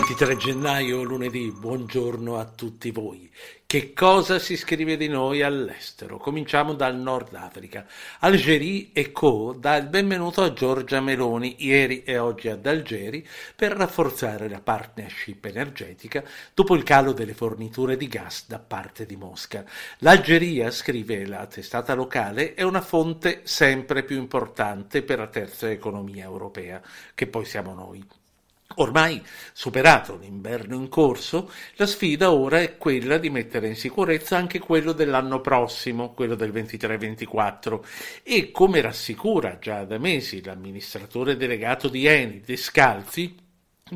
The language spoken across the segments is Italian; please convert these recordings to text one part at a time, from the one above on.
23 gennaio, lunedì, buongiorno a tutti voi. Che cosa si scrive di noi all'estero? Cominciamo dal Nord Africa. Algeri e Co. dà il benvenuto a Giorgia Meloni ieri e oggi ad Algeri per rafforzare la partnership energetica dopo il calo delle forniture di gas da parte di Mosca. L'Algeria, scrive la testata locale, è una fonte sempre più importante per la terza economia europea, che poi siamo noi. Ormai superato l'inverno in corso, la sfida ora è quella di mettere in sicurezza anche quello dell'anno prossimo, quello del 23-24 e come rassicura già da mesi l'amministratore delegato di Eni, Descalzi,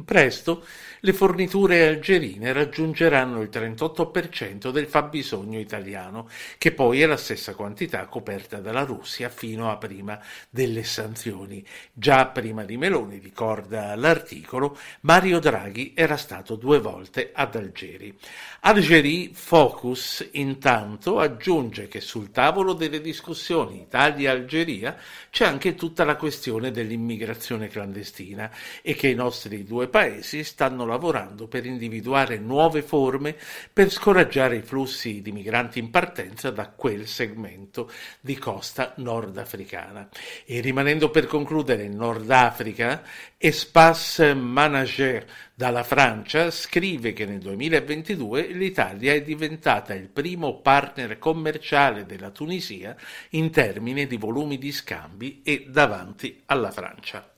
Presto le forniture algerine raggiungeranno il 38% del fabbisogno italiano, che poi è la stessa quantità coperta dalla Russia fino a prima delle sanzioni. Già prima di Meloni, ricorda l'articolo, Mario Draghi era stato due volte ad Algeri. Algeri Focus intanto aggiunge che sul tavolo delle discussioni Italia-Algeria c'è anche tutta la questione dell'immigrazione clandestina e che i nostri due due paesi stanno lavorando per individuare nuove forme per scoraggiare i flussi di migranti in partenza da quel segmento di costa nordafricana. E rimanendo per concludere in Nord Africa, Espace Manager dalla Francia scrive che nel 2022 l'Italia è diventata il primo partner commerciale della Tunisia in termini di volumi di scambi e davanti alla Francia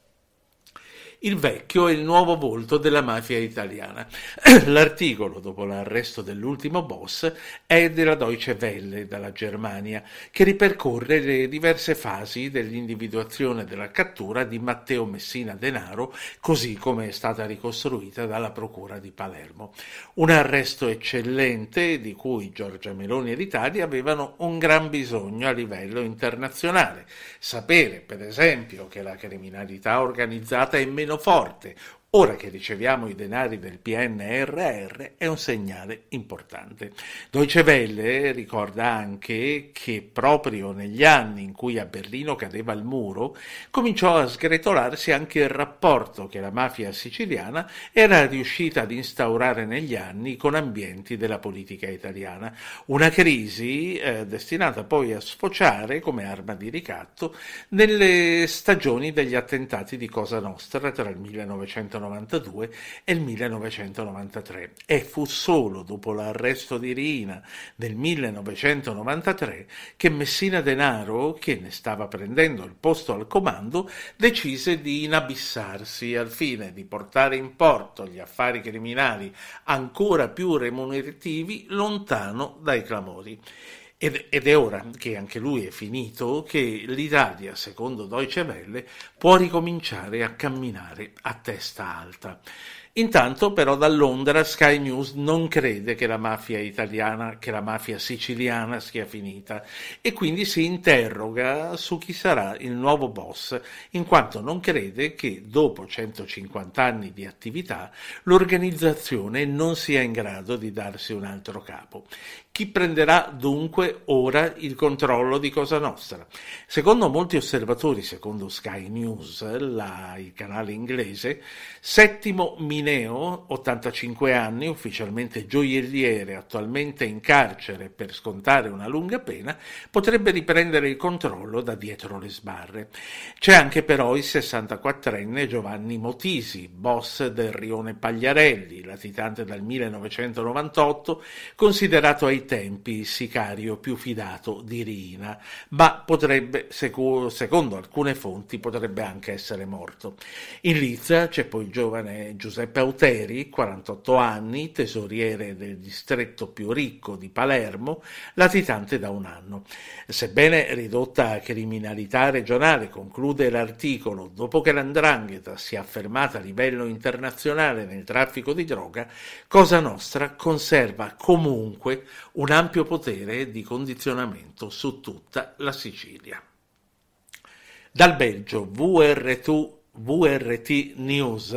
il vecchio e il nuovo volto della mafia italiana. L'articolo, dopo l'arresto dell'ultimo boss, è della Deutsche Welle, dalla Germania, che ripercorre le diverse fasi dell'individuazione e della cattura di Matteo Messina Denaro, così come è stata ricostruita dalla Procura di Palermo. Un arresto eccellente di cui Giorgia Meloni e l'Italia avevano un gran bisogno a livello internazionale. Sapere, per esempio, che la criminalità organizzata è meno forte Ora che riceviamo i denari del PNRR è un segnale importante. Deutsche Welle ricorda anche che proprio negli anni in cui a Berlino cadeva il muro, cominciò a sgretolarsi anche il rapporto che la mafia siciliana era riuscita ad instaurare negli anni con ambienti della politica italiana. Una crisi eh, destinata poi a sfociare come arma di ricatto nelle stagioni degli attentati di Cosa Nostra tra il 1990 1992 e il 1993 e fu solo dopo l'arresto di Rina nel 1993 che Messina Denaro, che ne stava prendendo il posto al comando, decise di inabissarsi al fine di portare in porto gli affari criminali ancora più remunerativi lontano dai clamori. Ed, ed, è ora che anche lui è finito, che l'Italia, secondo Deutsche Welle, può ricominciare a camminare a testa alta. Intanto però da Londra Sky News non crede che la mafia italiana, che la mafia siciliana sia finita e quindi si interroga su chi sarà il nuovo boss, in quanto non crede che dopo 150 anni di attività l'organizzazione non sia in grado di darsi un altro capo. Chi prenderà dunque ora il controllo di Cosa Nostra? Secondo molti osservatori, secondo Sky News, la, il canale inglese, settimo Milano Mineo, 85 anni, ufficialmente gioielliere, attualmente in carcere per scontare una lunga pena, potrebbe riprendere il controllo da dietro le sbarre. C'è anche però il 64enne Giovanni Motisi, boss del rione Pagliarelli, latitante dal 1998, considerato ai tempi il sicario più fidato di Rina, ma potrebbe, secondo, secondo alcune fonti, potrebbe anche essere morto. In Lizza c'è poi il giovane Giuseppe Pauteri, 48 anni, tesoriere del distretto più ricco di Palermo, latitante da un anno. Sebbene ridotta a criminalità regionale, conclude l'articolo, dopo che l'andrangheta si è affermata a livello internazionale nel traffico di droga, Cosa Nostra conserva comunque un ampio potere di condizionamento su tutta la Sicilia. Dal Belgio, VRT, VRT News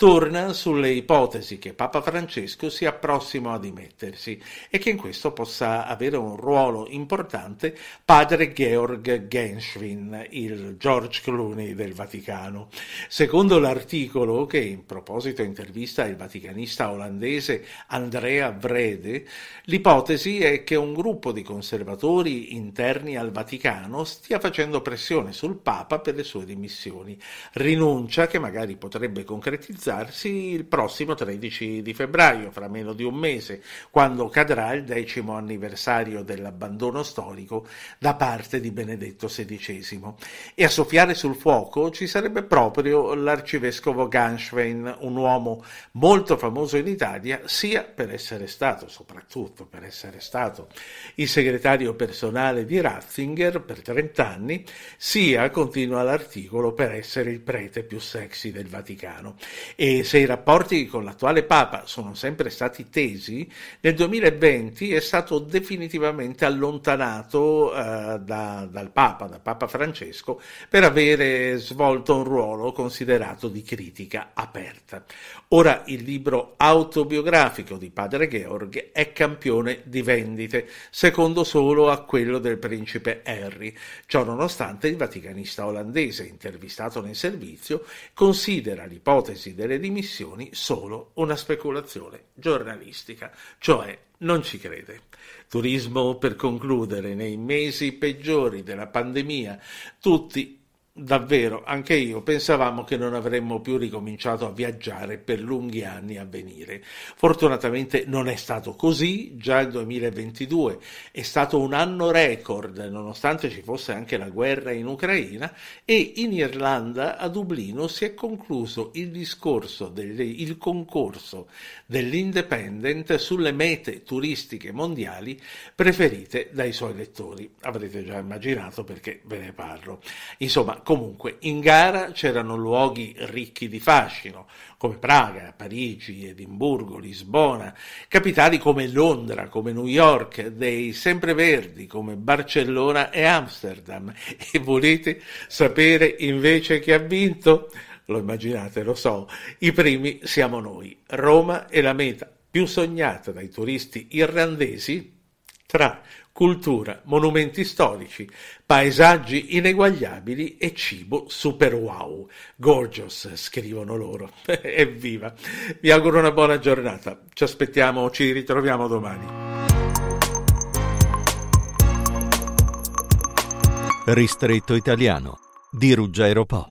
torna sulle ipotesi che Papa Francesco sia prossimo a dimettersi e che in questo possa avere un ruolo importante padre Georg Genschwin, il George Clooney del Vaticano. Secondo l'articolo che in proposito intervista il vaticanista olandese Andrea Vrede, l'ipotesi è che un gruppo di conservatori interni al Vaticano stia facendo pressione sul Papa per le sue dimissioni, rinuncia che magari potrebbe concretizzare realizzarsi il prossimo 13 di febbraio, fra meno di un mese, quando cadrà il decimo anniversario dell'abbandono storico da parte di Benedetto XVI. E a soffiare sul fuoco ci sarebbe proprio l'arcivescovo Ganschwein, un uomo molto famoso in Italia, sia per essere stato, soprattutto per essere stato, il segretario personale di Ratzinger per 30 anni, sia, continua l'articolo, per essere il prete più sexy del Vaticano e se i rapporti con l'attuale Papa sono sempre stati tesi, nel 2020 è stato definitivamente allontanato eh, da, dal Papa, da Papa Francesco, per avere svolto un ruolo considerato di critica aperta. Ora il libro autobiografico di padre Georg è campione di vendite, secondo solo a quello del principe Harry. Ciò nonostante il vaticanista olandese intervistato nel servizio considera l'ipotesi del le dimissioni solo una speculazione giornalistica, cioè non ci crede. Turismo per concludere, nei mesi peggiori della pandemia tutti Davvero, anche io pensavamo che non avremmo più ricominciato a viaggiare per lunghi anni a venire. Fortunatamente non è stato così, già il 2022 è stato un anno record, nonostante ci fosse anche la guerra in Ucraina, e in Irlanda a Dublino si è concluso il discorso, del, il concorso dell'Independent sulle mete turistiche mondiali preferite dai suoi lettori. Avrete già immaginato perché ve ne parlo. Insomma, comunque in gara c'erano luoghi ricchi di fascino, come Praga, Parigi, Edimburgo, Lisbona, capitali come Londra, come New York, dei sempreverdi come Barcellona e Amsterdam. E volete sapere invece chi ha vinto? Lo immaginate, lo so, i primi siamo noi. Roma è la meta più sognata dai turisti irlandesi tra cultura, monumenti storici, paesaggi ineguagliabili e cibo super wow. Gorgeous, scrivono loro. Evviva! Vi auguro una buona giornata. Ci aspettiamo, ci ritroviamo domani. Ristretto italiano di Ruggero Po.